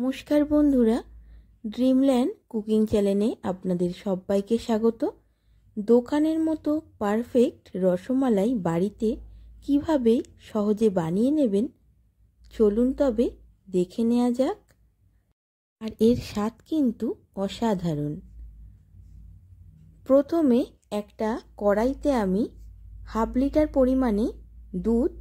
নমস্কার বন্ধুরা Dreamland cooking চ্যানেলে আপনাদের সবাইকে স্বাগত দোকানের মতো পারফেক্ট রসমালাই বাড়িতে কিভাবে সহজে বানিয়ে নেবেন চলুন তবে দেখে নেওয়া যাক আর এর স্বাদ কিন্তু অসাধারণ প্রথমে একটা কড়াইতে আমি হাফ লিটার পরিমাণে দুধ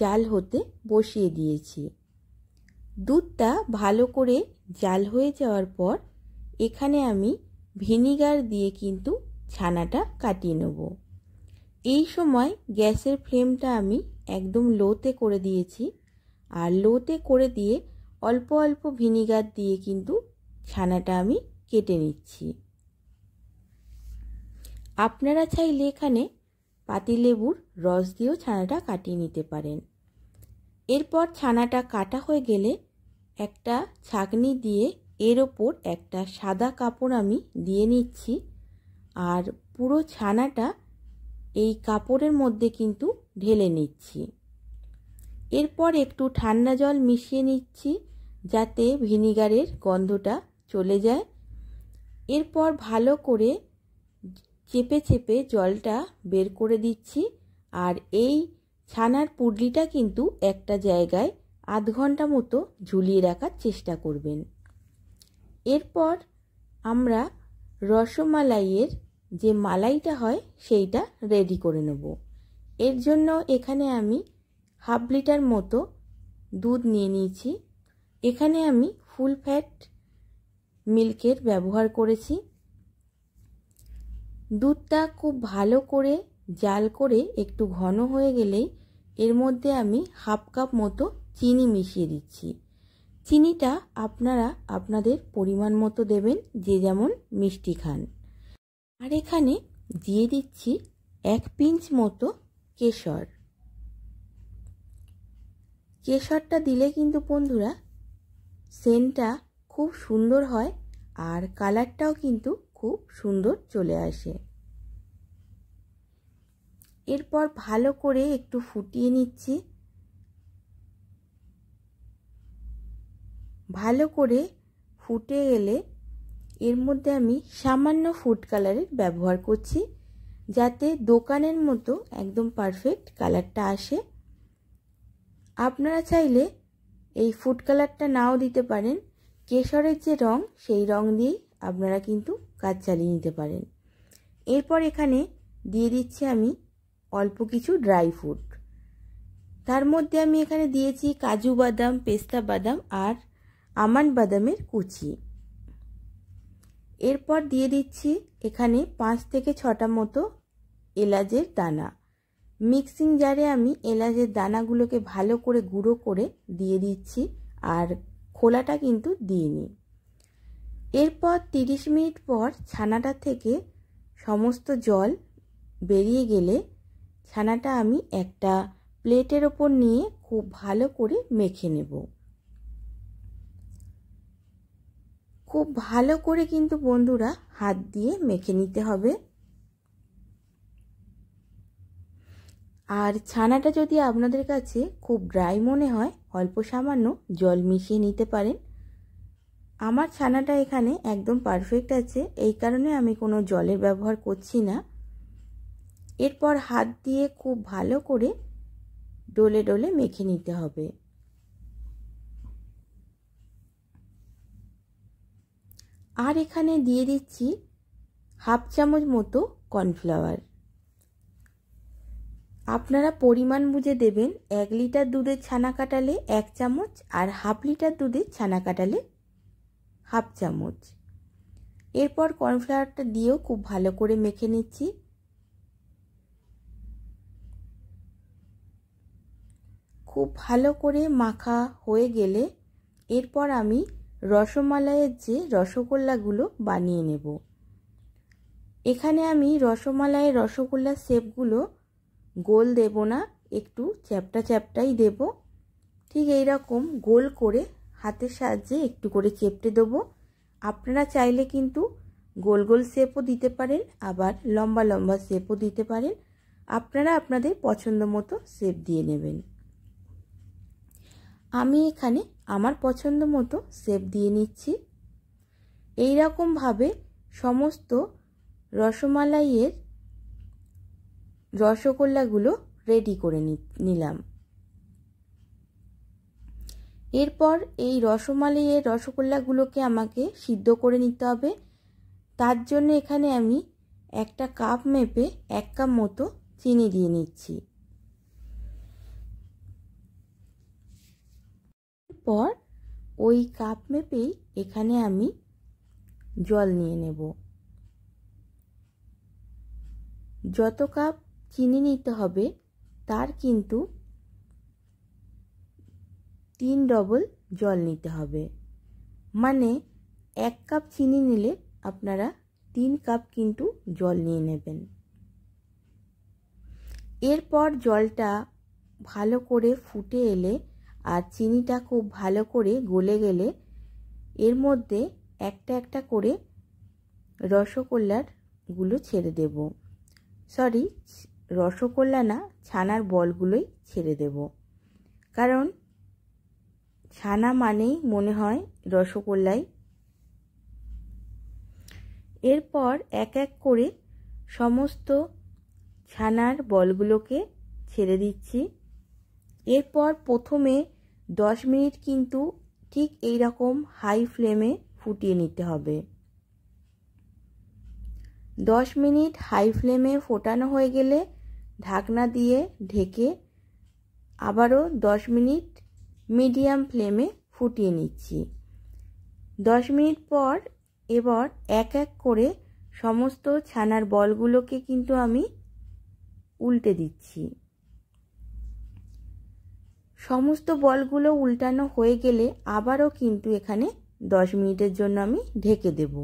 জাল হতে বসিয়ে দিয়েছি দুধটা ভালো করে জাল হয়ে যাওয়ার পর এখানে আমি ভিনিগার দিয়ে কিন্তু ছানাটা কাটিয়ে নেব এই সময় গ্যাসের ফ্লেমটা আমি একদম লোতে করে দিয়েছি আর লোতে করে দিয়ে অল্প অল্প ভিনিগার দিয়ে কিন্তু ছানাটা আমি কেটে নিচ্ছি আপনারা চাইলে এখানে পাতিলেবুর রস দিয়েও ছানাটা কাটিয়ে নিতে পারেন এরপর ছানাটা কাটা হয়ে গেলে একটা ছাকনি দিয়ে এর ওপর একটা সাদা কাপড় আমি দিয়ে নিচ্ছি আর পুরো ছানাটা এই কাপড়ের মধ্যে কিন্তু ঢেলে নিচ্ছি এরপর একটু ঠান্ডা জল মিশিয়ে নিচ্ছি যাতে ভিনিগারের গন্ধটা চলে যায় এরপর ভালো করে চেপে চেপে জলটা বের করে দিচ্ছি আর এই ছানার পুডলিটা কিন্তু একটা জায়গায় আধ ঘন্টা মতো ঝুলিয়ে রাখার চেষ্টা করবেন এরপর আমরা রসমালাইয়ের যে মালাইটা হয় সেইটা রেডি করে নেব এর জন্য এখানে আমি হাফ লিটার মতো দুধ নিয়ে নিয়েছি এখানে আমি ফুল ফ্যাট মিল্কের ব্যবহার করেছি দুধটা খুব ভালো করে জাল করে একটু ঘন হয়ে গেলেই এর মধ্যে আমি হাফ কাপ মতো চিনি মিশিয়ে দিচ্ছি চিনিটা আপনারা আপনাদের পরিমাণ মতো দেবেন যে যেমন মিষ্টি খান আর এখানে দিয়ে দিচ্ছি এক পিঞ্চ মতো কেশর কেশরটা দিলে কিন্তু বন্ধুরা সেন্টটা খুব সুন্দর হয় আর কালারটাও কিন্তু খুব সুন্দর চলে আসে এরপর ভালো করে একটু ফুটিয়ে নিচ্ছি ভালো করে ফুটে গেলে এর মধ্যে আমি সামান্য ফুড কালারের ব্যবহার করছি যাতে দোকানের মতো একদম পারফেক্ট কালারটা আসে আপনারা চাইলে এই ফুড কালারটা নাও দিতে পারেন কেশরের যে রং সেই রং দিয়েই আপনারা কিন্তু কাজ চালিয়ে নিতে পারেন এরপর এখানে দিয়ে দিচ্ছি আমি অল্প কিছু ড্রাই ফ্রুট তার মধ্যে আমি এখানে দিয়েছি কাজু বাদাম পেস্তা বাদাম আর আমান বাদামের কুচি এরপর দিয়ে দিচ্ছি এখানে পাঁচ থেকে ছটা মতো এলাচের দানা মিক্সিং জারে আমি এলাচের দানাগুলোকে ভালো করে গুঁড়ো করে দিয়ে দিচ্ছি আর খোলাটা কিন্তু দিইনি এরপর 30 মিনিট পর ছানাটা থেকে সমস্ত জল বেরিয়ে গেলে ছানাটা আমি একটা প্লেটের ওপর নিয়ে খুব ভালো করে মেখে নেব খুব ভালো করে কিন্তু বন্ধুরা হাত দিয়ে মেখে নিতে হবে আর ছানাটা যদি আপনাদের কাছে খুব ড্রাই মনে হয় অল্প সামান্য জল মিশিয়ে নিতে পারেন আমার ছানাটা এখানে একদম পারফেক্ট আছে এই কারণে আমি কোনো জলের ব্যবহার করছি না এরপর হাত দিয়ে খুব ভালো করে ডলে ডলে মেখে নিতে হবে আর এখানে দিয়ে দিচ্ছি হাফ চামচ মতো কর্নফ্লাওয়ার আপনারা পরিমাণ বুঝে দেবেন এক লিটার দুধের ছানা কাটালে এক চামচ আর হাফ লিটার দুধের ছানা কাটালে হাফ চামচ এরপর কর্নফ্লাওয়ারটা দিয়েও খুব ভালো করে মেখে নিচ্ছি খুব ভালো করে মাখা হয়ে গেলে এরপর আমি রসমালাইয়ের যে রসগোল্লাগুলো বানিয়ে নেব এখানে আমি রসমালাইয়ের রসগোল্লার শেপগুলো গোল দেব না একটু চ্যাপটা চ্যাপটাই দেব ঠিক এই রকম গোল করে হাতের সাহায্যে একটু করে চেপটে দেবো আপনারা চাইলে কিন্তু গোল গোল শেপও দিতে পারেন আবার লম্বা লম্বা শেপও দিতে পারেন আপনারা আপনাদের পছন্দ মতো শেপ দিয়ে নেবেন আমি এখানে আমার পছন্দ মতো সেভ দিয়ে নিচ্ছি এই রকমভাবে সমস্ত রসমালাইয়ের রসগোল্লাগুলো রেডি করে নিলাম এরপর এই রসমালাইয়ের রসগোল্লাগুলোকে আমাকে সিদ্ধ করে নিতে হবে তার জন্য এখানে আমি একটা কাপ মেপে এক কাপ মতো চিনি দিয়ে নিচ্ছি পর ওই কাপ মেপেই এখানে আমি জল নিয়ে নেব যত কাপ চিনি নিতে হবে তার কিন্তু তিন ডবল জল নিতে হবে মানে এক কাপ চিনি নিলে আপনারা তিন কাপ কিন্তু জল নিয়ে নেবেন এরপর জলটা ভালো করে ফুটে এলে আর চিনিটা খুব ভালো করে গলে গেলে এর মধ্যে একটা একটা করে রসগোল্লার গুলো ছেড়ে দেব সরি রসগোল্লা না ছানার বলগুলোই ছেড়ে দেব কারণ ছানা মানেই মনে হয় রসগোল্লাই এরপর এক এক করে সমস্ত ছানার বলগুলোকে ছেড়ে দিচ্ছি এরপর প্রথমে দশ মিনিট কিন্তু ঠিক এই রকম হাই ফ্লেমে ফুটিয়ে নিতে হবে দশ মিনিট হাই ফ্লেমে ফোটানো হয়ে গেলে ঢাকনা দিয়ে ঢেকে আবারও দশ মিনিট মিডিয়াম ফ্লেমে ফুটিয়ে নিচ্ছি দশ মিনিট পর এবার এক এক করে সমস্ত ছানার বলগুলোকে কিন্তু আমি উল্টে দিচ্ছি সমস্ত বলগুলো উল্টানো হয়ে গেলে আবারও কিন্তু এখানে 10 মিনিটের জন্য আমি ঢেকে দেব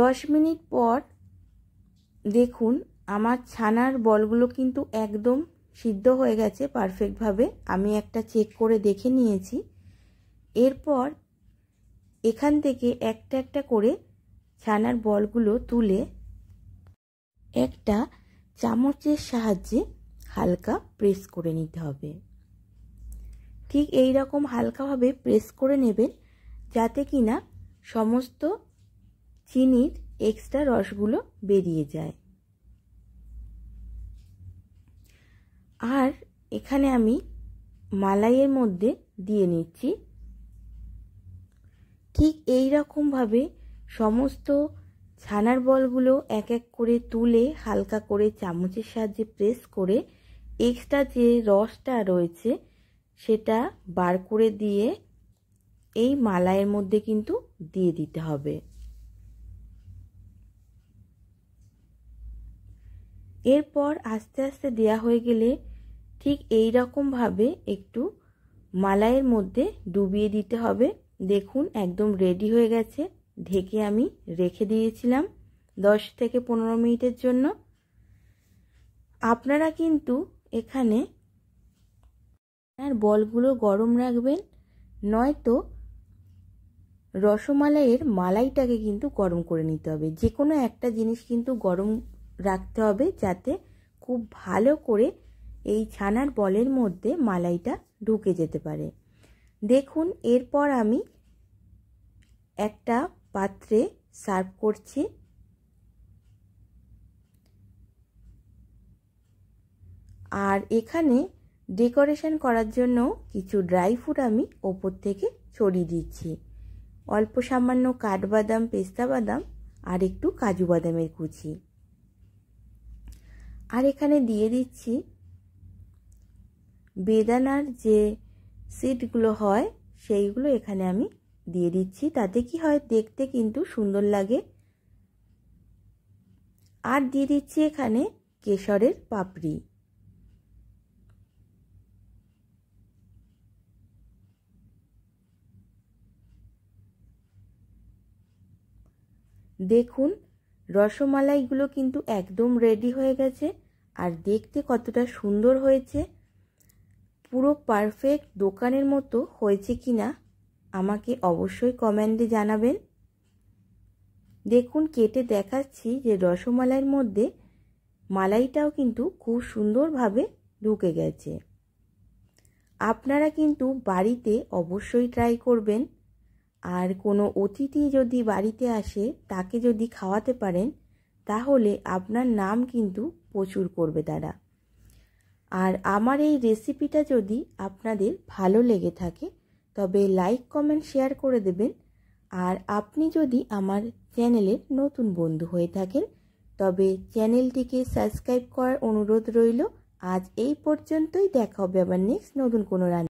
10 মিনিট পর দেখুন আমার ছানার বলগুলো কিন্তু একদম সিদ্ধ হয়ে গেছে পারফেক্টভাবে আমি একটা চেক করে দেখে নিয়েছি এরপর এখান থেকে একটা একটা করে ছানার বলগুলো তুলে একটা চামচের সাহায্যে হালকা প্রেস করে নিতে হবে ঠিক এই রকম হালকাভাবে প্রেস করে নেবেন যাতে কি না সমস্ত চিনির এক্সট্রা রসগুলো বেরিয়ে যায় আর এখানে আমি মালাইয়ের মধ্যে দিয়ে নিচ্ছি ঠিক এই রকমভাবে সমস্ত ছানার বলগুলো এক এক করে তুলে হালকা করে চামচের সাহায্যে প্রেস করে এক্সট্রা যে রসটা রয়েছে সেটা বার করে দিয়ে এই মালাইয়ের মধ্যে কিন্তু দিয়ে দিতে হবে এরপর আস্তে আস্তে দেয়া হয়ে গেলে ঠিক এই রকমভাবে একটু মালাইয়ের মধ্যে ডুবিয়ে দিতে হবে দেখুন একদম রেডি হয়ে গেছে ঢেকে আমি রেখে দিয়েছিলাম দশ থেকে পনেরো মিনিটের জন্য আপনারা কিন্তু এখানে আর বলগুলো গরম রাখবেন নয়তো রসমালাইয়ের মালাইটাকে কিন্তু গরম করে নিতে হবে যে কোনো একটা জিনিস কিন্তু গরম রাখতে হবে যাতে খুব ভালো করে এই ছানার বলের মধ্যে মালাইটা ঢুকে যেতে পারে দেখুন এরপর আমি একটা পাত্রে সার্ভ করছি আর এখানে ডেকোরেশন করার জন্য কিছু ড্রাই ফ্রুট আমি ওপর থেকে ছড়িয়ে দিচ্ছি অল্প সামান্য কাঠবাদাম পেস্তা বাদাম আর একটু কাজু বাদামের কুচি আর এখানে দিয়ে দিচ্ছি বেদানার যে সিডগুলো হয় সেইগুলো এখানে আমি দিয়ে দিচ্ছি তাতে কি হয় দেখতে কিন্তু সুন্দর লাগে আর দিয়ে দিচ্ছি এখানে কেশরের পাপড়ি দেখুন রসমালাইগুলো কিন্তু একদম রেডি হয়ে গেছে আর দেখতে কতটা সুন্দর হয়েছে পুরো পারফেক্ট দোকানের মতো হয়েছে কি না আমাকে অবশ্যই কমেন্টে জানাবেন দেখুন কেটে দেখাচ্ছি যে রসমালাইয়ের মধ্যে মালাইটাও কিন্তু খুব সুন্দরভাবে ঢুকে গেছে আপনারা কিন্তু বাড়িতে অবশ্যই ট্রাই করবেন আর কোনো অতিথি যদি বাড়িতে আসে তাকে যদি খাওয়াতে পারেন তাহলে আপনার নাম কিন্তু প্রচুর করবে তারা আর আমার এই রেসিপিটা যদি আপনাদের ভালো লেগে থাকে তবে লাইক কমেন্ট শেয়ার করে দেবেন আর আপনি যদি আমার চ্যানেলের নতুন বন্ধু হয়ে থাকেন তবে চ্যানেলটিকে সাবস্ক্রাইব করার অনুরোধ রইল আজ এই পর্যন্তই দেখা হবে আবার নেক্সট নতুন কোনো রান্না